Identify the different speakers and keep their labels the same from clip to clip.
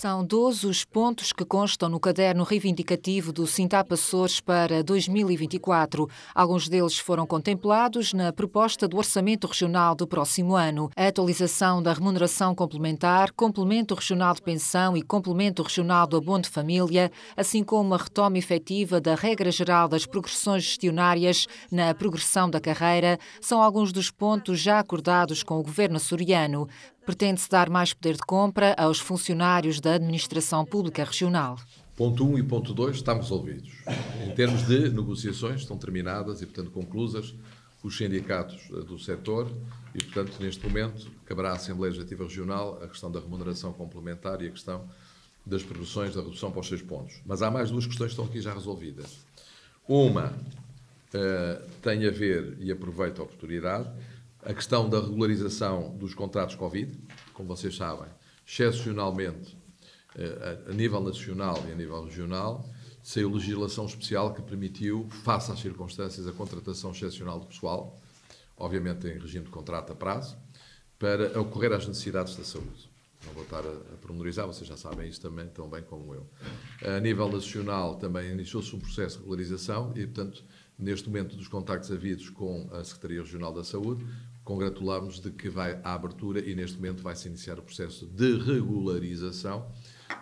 Speaker 1: São 12 os pontos que constam no caderno reivindicativo do Sintap Açores para 2024. Alguns deles foram contemplados na proposta do Orçamento Regional do próximo ano. A atualização da remuneração complementar, complemento regional de pensão e complemento regional do abono de família, assim como a retoma efetiva da regra geral das progressões gestionárias na progressão da carreira, são alguns dos pontos já acordados com o governo açoriano pretende-se dar mais poder de compra aos funcionários da administração pública regional.
Speaker 2: Ponto 1 um e ponto 2 estão resolvidos. Em termos de negociações, estão terminadas e, portanto, conclusas os sindicatos eh, do setor e, portanto, neste momento, caberá à Assembleia Legislativa Regional a questão da remuneração complementar e a questão das progressões da redução para os seis pontos. Mas há mais duas questões que estão aqui já resolvidas. Uma uh, tem a ver, e aproveito a oportunidade, a questão da regularização dos contratos Covid, como vocês sabem, excepcionalmente eh, a nível nacional e a nível regional, saiu legislação especial que permitiu, face às circunstâncias, a contratação excepcional de pessoal, obviamente em regime de contrato a prazo, para ocorrer às necessidades da saúde. Não vou estar a, a vocês já sabem isso também, tão bem como eu. A nível nacional também iniciou-se um processo de regularização e, portanto, neste momento dos contactos havidos com a Secretaria Regional da Saúde, congratulamos de que vai à abertura e neste momento vai se iniciar o processo de regularização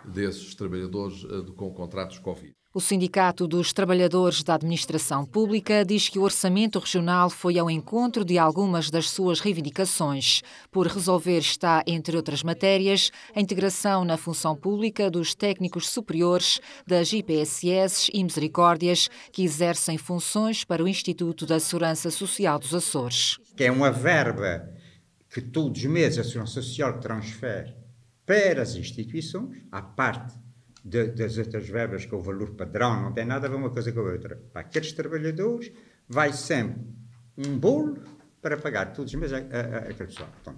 Speaker 2: desses trabalhadores eh, com contratos Covid.
Speaker 1: O Sindicato dos Trabalhadores da Administração Pública diz que o orçamento regional foi ao encontro de algumas das suas reivindicações. Por resolver está, entre outras matérias, a integração na função pública dos técnicos superiores das IPSS e Misericórdias que exercem funções para o Instituto da Segurança Social dos Açores
Speaker 3: que é uma verba que todos os meses a Segurança Social transfere para as instituições, à parte de, das outras verbas que é o valor padrão não tem nada a ver uma coisa com a outra. Para aqueles trabalhadores vai sempre um bolo para pagar todos os meses aquele pessoal. Então,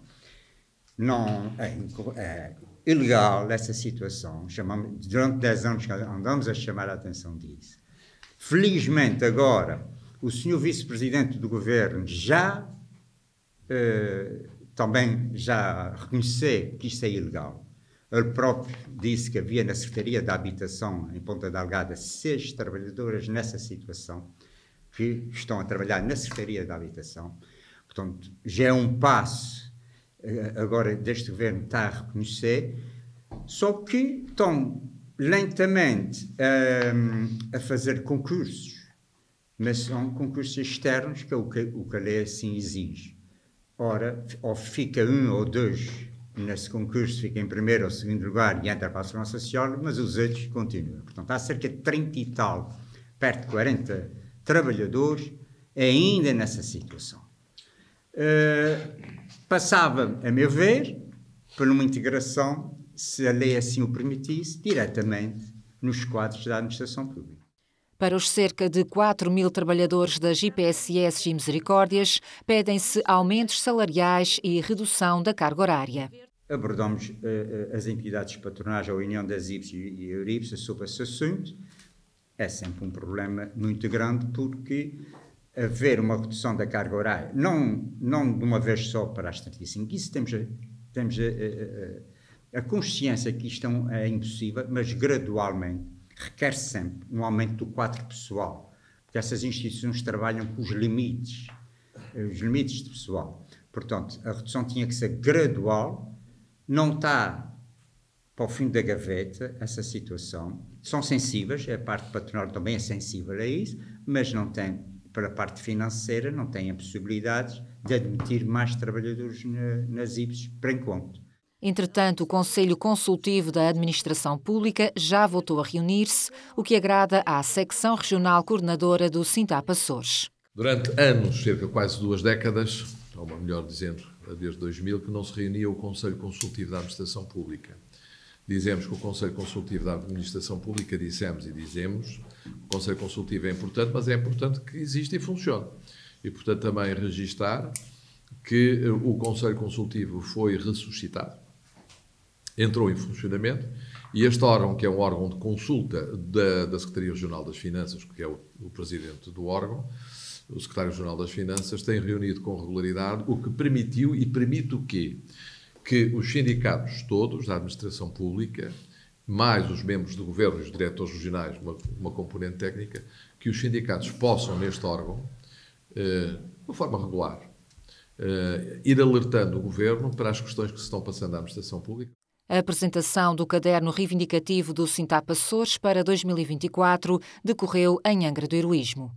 Speaker 3: não é, é, ilegal essa situação. Chamamos, durante 10 anos andamos a chamar a atenção disso. Felizmente agora o senhor vice-presidente do governo já eh, também já reconhecer que isto é ilegal. Ele próprio disse que havia na Secretaria da Habitação, em Ponta Delgada, seis trabalhadoras nessa situação, que estão a trabalhar na Secretaria da Habitação. Portanto, já é um passo eh, agora deste governo está a reconhecer, só que estão lentamente a, ehm, a fazer concursos, mas são concursos externos, que é o que, o que a lei assim exige. Ora, ou fica um ou dois nesse concurso, fica em primeiro ou segundo lugar e entra para a Segurança Social, mas os outros continuam. Portanto, há cerca de 30 e tal, perto de 40 trabalhadores ainda nessa situação. Uh, passava, a meu ver, por uma integração, se a lei assim o permitisse, diretamente nos quadros da administração pública.
Speaker 1: Para os cerca de 4 mil trabalhadores das IPSS e Misericórdias, pedem-se aumentos salariais e redução da carga horária.
Speaker 3: Abordamos uh, as entidades patronais, a União das IPS e a Eurips, sobre esse assunto. É sempre um problema muito grande, porque haver uma redução da carga horária, não, não de uma vez só para as 35, isso temos, a, temos a, a, a consciência que isto é, é impossível, mas gradualmente requer sempre um aumento do quadro pessoal, porque essas instituições trabalham com os limites, eh, os limites de pessoal. Portanto, a redução tinha que ser gradual, não está para o fim da gaveta essa situação. São sensíveis, a parte patronal também é sensível a isso, mas não tem, para a parte financeira, não tem a possibilidade de admitir mais trabalhadores na, nas IPs por enquanto.
Speaker 1: Entretanto, o Conselho Consultivo da Administração Pública já voltou a reunir-se, o que agrada à secção regional coordenadora do Sintap Açores.
Speaker 2: Durante anos, cerca de quase duas décadas, ou melhor dizendo, desde 2000, que não se reunia o Conselho Consultivo da Administração Pública. Dizemos que o Conselho Consultivo da Administração Pública, dissemos e dizemos, o Conselho Consultivo é importante, mas é importante que exista e funcione. E, portanto, também registar que o Conselho Consultivo foi ressuscitado, entrou em funcionamento e este órgão, que é um órgão de consulta da, da Secretaria Regional das Finanças, que é o, o presidente do órgão, o secretário-geral das Finanças, tem reunido com regularidade, o que permitiu e permite o quê? Que os sindicatos todos da administração pública, mais os membros do governo e os diretores regionais, uma, uma componente técnica, que os sindicatos possam, neste órgão, eh, de uma forma regular, eh, ir alertando o governo para as questões que se estão passando na administração pública.
Speaker 1: A apresentação do caderno reivindicativo do Sintapa Açores para 2024 decorreu em Angra do Heroísmo.